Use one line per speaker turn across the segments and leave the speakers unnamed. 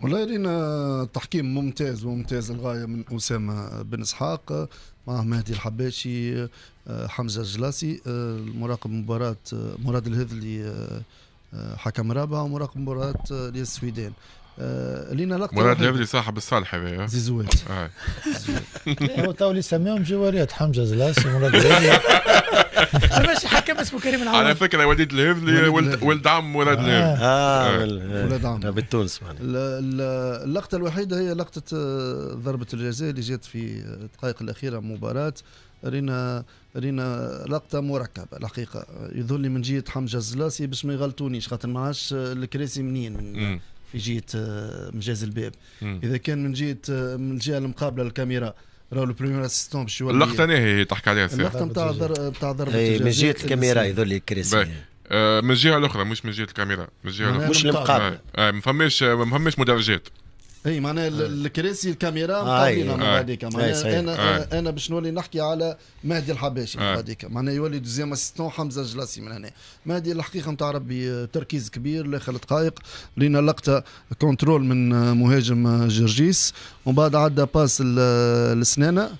والله رينا تحكيم ممتاز وممتاز الغاية من أسامة بن إسحاق مع آه، مهدي الحباشي آه، حمزة الجلاسي المراقب آه، مباراة مراد الهذلي حكم رابع ومراقب مباراة ديال السويدان لينا لقطه مراد الهذلي
صاحب الصالح هذا زيزوات
هو تو اللي سماهم جواريات حمزه ومراد الهذلي
ماشي حكم اسمه كريم العوض على فكره وليد الهذلي آه. آه، آه. ولد ولد عم ولد الهذلي اه ولد عم بالتونس
اللقطه الوحيده هي لقطه ضربه الجزاء اللي جات في الدقائق الاخيره مباراه رينا رينا لقطه مركبه الحقيقه يظهر لي من جهه حمزه الزلاصي باش ما يغلطونيش خاطر ما عادش الكراسي منين من في جهه مجاز الباب اذا كان من جهه من الجهه المقابله للكاميرا راهو البريمير اسيستون باش يولي اللقطه هي تحكي عليها سي اللقطه نتاع نتاع ضربه من جهه إيه، الكاميرا يظل إيه، الكراسي
آه، من الجهه الاخرى مش من جهه الكاميرا من جهه الاخرى مش المقابل آه، آه، ما فماش ما فماش مدرجات
اي معناها الكراسي الكاميرا مقابلين من هذيك معناها انا آي. انا باش نولي نحكي على مهدي الحباشي هذيك معناها يولي دوزيام اسيستون حمزه الجلاسي من هنا مهدي الحقيقه نتاع ربي آه، تركيز كبير لاخر دقائق لينا لقطه كونترول من آه، مهاجم آه، جرجيس ومن بعد عدى باس السنانه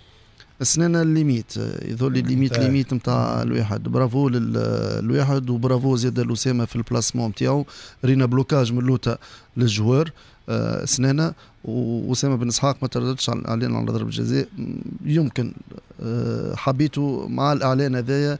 السنانة الليميت يظل الليميت ليميت نتاع الواحد برافو للواحد وبرافو زاد لأسامة في البلاسمون نتاعو رينا بلوكاج من لوتا للجوار آه، سنانه واسامه بن اسحاق ما ترددش الاعلان على ضرب الجزاء يمكن آه، حبيته مع الاعلان هذايا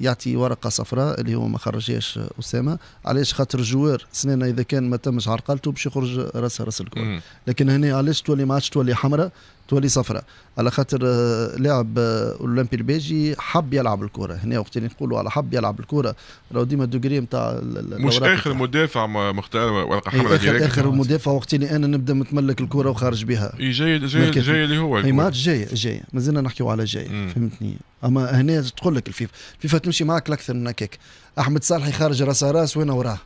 يعطي ورقه صفراء اللي هو ما خرجهاش اسامه علاش خاطر الجوار سنانه اذا كان ما تمش عرقلته باش يخرج راسها راس الكل لكن هنا علاش تولي ما عادش تولي حمراء تولي صفراء على خاطر آه، لاعب آه، اولمبي البيجي حب يلعب الكره هنا وقت اللي نقولوا على حب يلعب الكره راهو ديما الدوغري نتاع مش اخر
مدافع مختار ورقه إيه، حمراء اخر, آخر
مدافع وقت اللي انا نبدا متملك الكره وخارج بها اي جاي جاي جاي اللي هو اي ماتش جاي جاي مازلنا نحكيو على جاي فهمتني اما هنا تقول لك الفيفا الفيفا تمشي معك اكثر من هكاك احمد صالحي خارج راس راس وانا وراه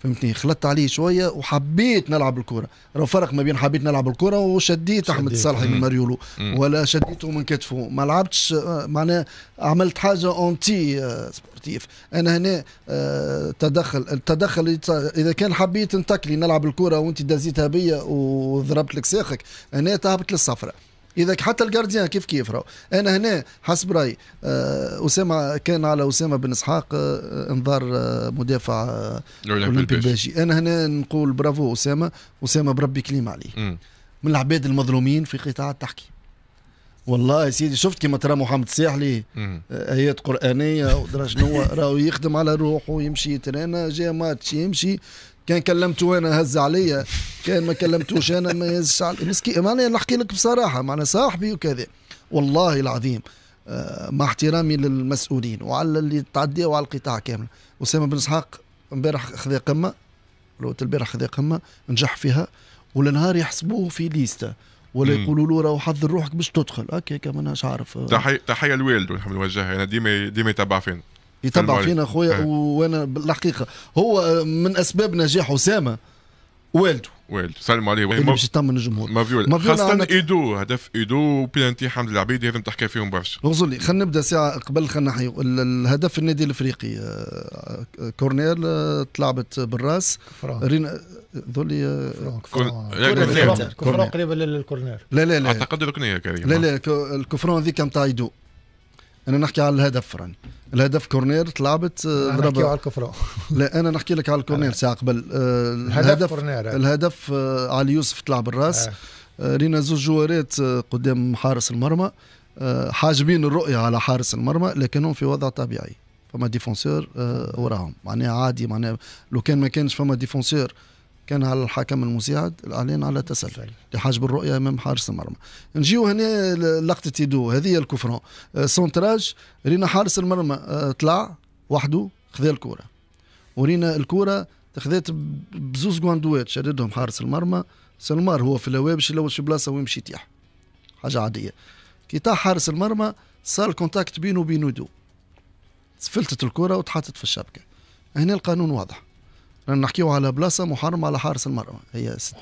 فهمتني خلطت عليه شويه وحبيت نلعب الكره راه فرق ما بين حبيت نلعب الكره وشديت احمد الصالحي من ماريولو ولا شديته من كتفه ما لعبتش آه، معناه عملت حاجه اونتي آه، سبورتيف انا هنا آه، تدخل التدخل اذا كان حبيت انتكلي نلعب الكره وانت دازيتها بيا وضربت لك ساخك هنا تهبط للصفراء اذا حتى الجارديان كيف كيف راهو انا هنا حسب رايي آه، اسامه كان على اسامه بن اسحاق آه، انذار آه، مدافع
الاولمبي الباجي
انا هنا نقول برافو اسامه اسامه بربي كليم عليه من العباد المظلومين في قطاع التحكيم والله يا سيدي شفت كيما ترى محمد الساحلي آه، ايات قرانيه ودرا شنو راهو يخدم على روحه يمشي يترينا جا ماتش يمشي كان كلمته انا هز عليا كان ما كلمتوش انا ما يهزش علي مسكين معناها نحكي لك بصراحه معنا صاحبي وكذا والله العظيم آه، مع احترامي للمسؤولين وعلى اللي تعدي وعلى القطاع كامل اسامه بن اسحاق امبارح خذا قمه البارح خذا قمه نجح فيها ولنهار يحسبوه في ليستا ولا يقولوا له راهو حظ روحك باش تدخل هكا هكا ماناش عارف آه. تحيه
تحيه لوالده نحب نوجهها انا ديما ديما يتبع فينا يتبع فينا اخويا أه.
وانا بالحقيقه هو آه، من اسباب نجاح اسامه والده
والده سلم عليه اللي مش يطمن الجمهور مافيولا خاصة ايدو هدف ايدو وبلانتي حمد العبيدي هذا تحكي فيهم برشا
غزولي خلينا نبدا ساعة قبل خلينا نحيو الهدف النادي الافريقي آه، آه، كورنيل تلعبت آه، بالراس رين... ذولي كفران قريبة للكورنير لا لا لا اعتقد ركنية كريم لا لا الكفران هذيك نتاع ايدو انا نحكي على الهدف راني الهدف كورنير تلعبت ضربة آه، على الكفرة لا انا نحكي لك على الكورنير ساعه قبل آه، الهدف كورنير الهدف آه، علي يوسف طلع بالراس رينا زوج جوارات قدام حارس المرمى حاجبين الرؤيه على حارس المرمى لكنهم في وضع طبيعي فما ديفونسور وراهم معناها عادي معناها لو كان ما كانش فما ديفونسور كان على الحكم المساعد الاعلان على تسلل لحجب الرؤيه امام حارس المرمى نجيو هنا لقطه يدو هذه الكفران آه، سونتراج رينا حارس المرمى آه، طلع وحده خذا الكره ورينا الكره تخذت بزوز جواندوات شددهم حارس المرمى سلمار هو في الهواء باش يلوش في بلاصه ويمشي يطيح حاجه عاديه كي طاح حارس المرمى صار الكونتاكت بينه وبين يدو سفلتت الكره وتحطت في الشبكه هنا القانون واضح نحكيو على بلاصه محرمه على حارس المرمى هي ست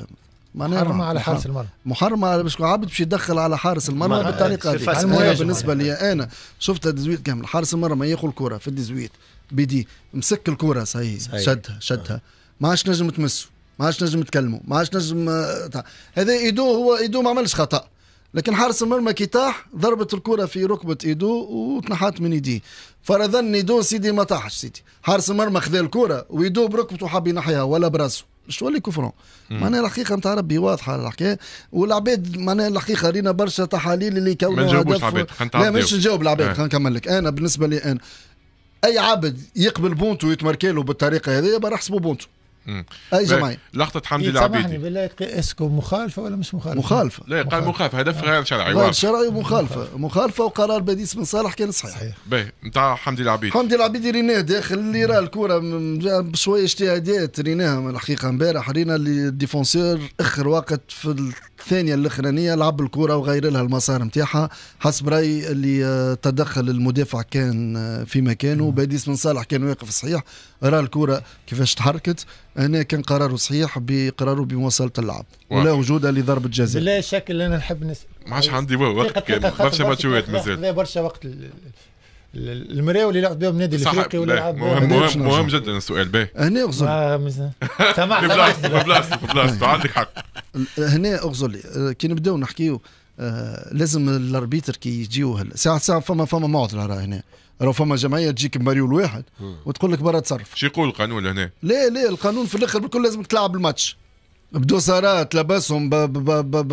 محرمة على حارس المرمى محرمة على باش عبد باش يدخل على حارس المرمى بالطريقة هذه بالنسبة لي أنا شفت الدزويت كامل حارس المرمى ياخذ الكرة في الدزويت بدي مسك الكرة صحيح, شدها شدها ما عادش نجم تمسه ما عادش نجم تكلمه ما عادش نجم آه، هذا ايدو هو ايدو ما عملش خطأ لكن حارس المرمى كي طاح ضربت الكره في ركبه ايدو وتنحت من يديه فرضا ايدو سيدي ما طاحش سيدي حارس المرمى خذا الكره ويدو بركبته حاب ينحيها ولا براسه شو اللي كفرون معناها الحقيقه نتاع ربي واضحه الحكايه والعباد معناها الحقيقه رينا برشا تحاليل اللي كونوا ما نجاوبوش العباد لا مش نجاوب العباد آه. خلينا نكمل لك انا بالنسبه لي انا اي عبد يقبل بونتو ويتمركلو بالطريقه هذه راح حسبه بونتو
اي جماعي لقطه حمدي العبيدي إيه، سامحني
بالله اسكو مخالفه ولا مش مخالفه؟ مخالفه
لا قال مخالفه هدف آه. غير شرعي غير شرعي
ومخالفه مخالفه وقرار بديس بن صالح كان صحيح صحيح
باهي نتاع حمدي العبيدي
حمدي العبيدي ريناه داخل اللي راه الكره بشويه اجتهادات ريناها الحقيقه امبارح رينا اللي الديفونسور اخر وقت في الثانيه الاخرانيه لعب الكره وغير لها المسار نتاعها حسب رايي اللي آه، تدخل المدافع كان آه، في مكانه باديس بن صالح كان واقف صحيح راه الكره كيفاش تحركت هنا كان قراره صحيح بقراره بمواصله اللعب ولا وجود لضربه جزاء
بلا شك انا نحب نسال ما عادش عندي وقت كان برشا ماتشات مازال
برشا وقت المراوي اللي لعب بهم النادي الافريقي ولا لعب مهم مهم, مهم جدا
السؤال باهي انا
اغزر آه، سامحني في بلاصتك في بلاصتك نعم. عندك حق هنا اغزر لي آه، كي نبداو نحكيو آه، لازم الاربيتر كي يجيو ساعة ساعة فما فما معضله راه هنا راه فما جمعيه تجيك بمريول واحد وتقول لك برا تصرف
شو يقول القانون هنا؟
لا لا القانون في الاخر بالكل لازمك تلعب الماتش بدوسارات لبسهم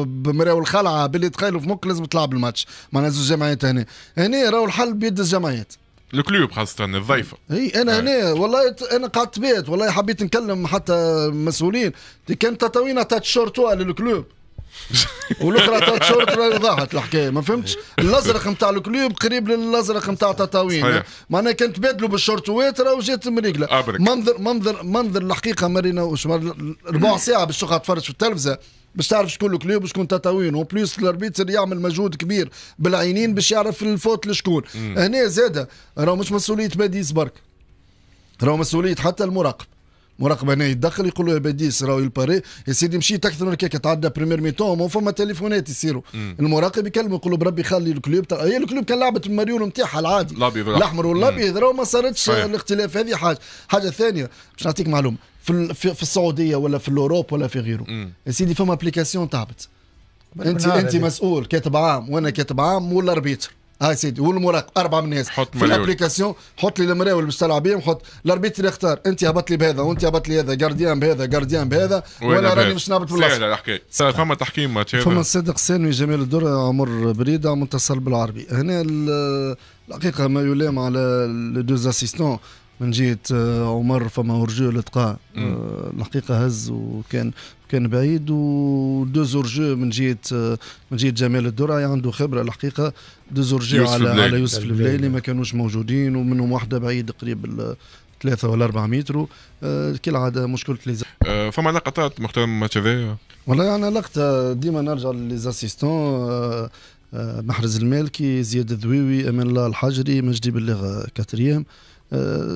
بمراو الخلعه باللي تخيلوا في مك لازم تلعب الماتش معناها زوج جمعيات هنا هنا راهو الحل بيد الجمعيات
الكلوب خاصة الضيفة
اي انا آه. هنا والله انا قعدت بيت والله حبيت نكلم حتى المسؤولين كان تطوينا تاع تشورتوا للكلوب
والاخرى تاع تشورت
ضاعت الحكايه ما فهمتش الازرق نتاع الكلوب قريب للازرق نتاع تطاوين معناها كان تبادلوا بالشورتوات راه جات مريقله منظر منظر منظر الحقيقه مرينا ربع ساعه باش تقعد تفرج في التلفزه باش تعرف شكون الكلوب وشكون تطاوين اون بليس الاربيتر يعمل مجهود كبير بالعينين باش يعرف الفوت لشكون هنا زاده راه مش مسؤوليه باديس برك راه مسؤوليه حتى المراقب مراقب هنا يتدخل يقول له يا باديس راهو يباري يا سيدي مشيت اكثر من كيك تعدى بريمير ميتون فما تليفونات يصيروا المراقب يكلم يقول له بربي خلي الكلوب تا... هي الكلوب كان لعبت الماريون نتاعها العادي الاحمر والابيض راهو ما صارتش الاختلاف هذه حاجه حاجه ثانيه باش نعطيك معلومه في في السعوديه ولا في الاوروب ولا في غيره يا سيدي فما ابليكاسيون تعبت انت انت مسؤول كاتب عام وانا كاتب عام والاربيتر هاي سيدي والمراقب اربع من الناس حط في الابليكاسيون حط لي المراول باش تلعب بهم حط الاربيتر يختار انت هبط لي بهذا وانت هبط لي هذا جارديان بهذا جارديان
بهذا وانا راني باش نهبط بالله سهله الحكايه فما تحكيم ماتش فما
صادق سانوي جمال الدر عمر بريده متصل بالعربي هنا الحقيقه ما يلام على لو دو اسيستون من جهه آه، عمر فما رجو لتقى آه، الحقيقه هز وكان كان بعيد ودو زورجو من جهه آه، من جهه جمال الدرعي عنده خبره الحقيقه دو زورجو على على يوسف البلايلي ما كانوش موجودين ومنهم واحده بعيد قريب ثلاثة ولا أربعة متر كالعادة مشكلة لي
آه فما لقطات مختار الماتش هذايا
والله أنا يعني لقطة ديما نرجع ليزاسيستون محرز المالكي زياد الذويوي أمان الله الحجري مجدي بلغ كاتريام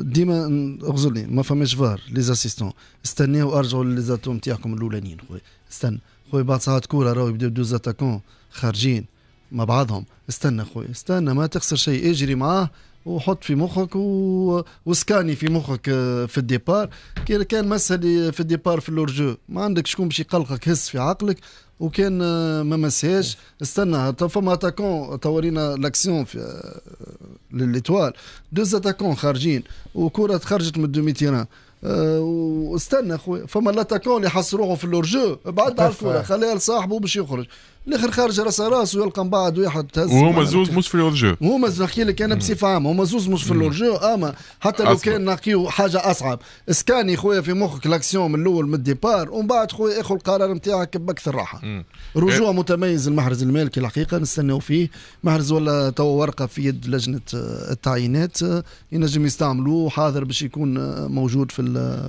ديما اغزرني ما فماش فار لي زاسيستون استناو لي زاتوم تاعكم الاولانيين خويا استنى خويا بعد ساعات كوره راهو يبداو دوز اتاكون خارجين مع بعضهم استنى خويا استنى ما تخسر شيء اجري معاه وحط في مخك و... وسكاني في مخك آه، في الديبار كي كان مسهل آه، في الديبار في اللورجو ما عندك شكون باش يقلقك هز في عقلك وكان آه، ما مسهاش استنى فما اتاكون تورينا لاكسيون في لليتوال دوز اتاكون خارجين وكره خرجت من الدومي تيران واستنى خويا فما لاتاكون اللي حس روحه في اللورجو بعد على الكره خليها لصاحبه باش يخرج الاخر خارج راس راس ويلقى من بعد ويحط تهز وهما زوز مش في الورجو هما نحكي لك انا بصفه عامه هما زوز مش في الورجو اما حتى لو كان نحكيو حاجه اصعب اسكاني خويا في مخك لاكسيون من الاول من الديبار ومن بعد خويا اخو القرار نتاعك باكثر راحه رجوع إيه. متميز المحرز المالكي الحقيقه نستناو فيه محرز ولا تو ورقه في يد لجنه آه، التعيينات آه، ينجم يستعملوه حاضر باش يكون آه، موجود في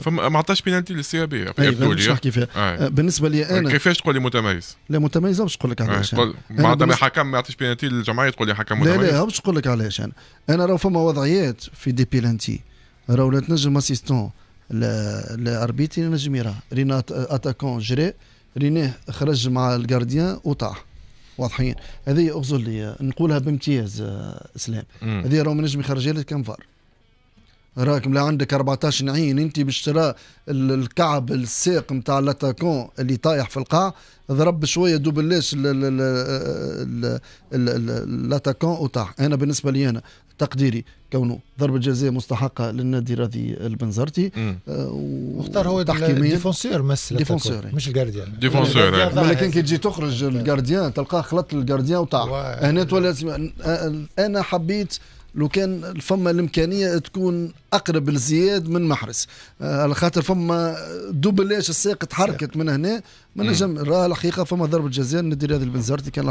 فما
ما عطاش بينالتي للسي بي أيوة، بالنسبه لي انا كيفاش تقول لي متميز؟
لا متميز تقول لك علاش آه، يعني. بعد معناتها ما
حكم ما يعطيش بينالتي للجمعيه تقول لي حكم لا لا باش
نقول لك علاش يعني. انا انا راه فما وضعيات في دي بيلانتي راه ولا تنجم اسيستون الاربيتي نجم يراه رينا اتاكون جري ريناه خرج مع الجارديان وطاح واضحين هذه اغزر لي نقولها بامتياز اسلام آه، هذه راه ما نجم يخرجها لك كان فار راك ملي عندك 14 عين انت باشتراء الكعب الساق نتاع لاتاكون اللي طايح في القاع ضرب بشويه دوبلاش لاتاكون وطاح انا بالنسبه لي انا تقديري كونه ضربه جزاء مستحقه للنادي راضي البنزرتي واختار آه، هو ديفونسور مس ديفونسور مش الجارديان ديفونسور يعني. ولكن كي تجي تخرج الجارديان تلقاه خلط الجارديان وطاح هنا تولي انا حبيت لو كان فما الامكانيه تكون اقرب لزياد من محرز آه، على خاطر فما دوبلاش الساق تحركت من هنا ما نجم راه الحقيقه فما ضربه جزاء ندير هذه البنزرتي كان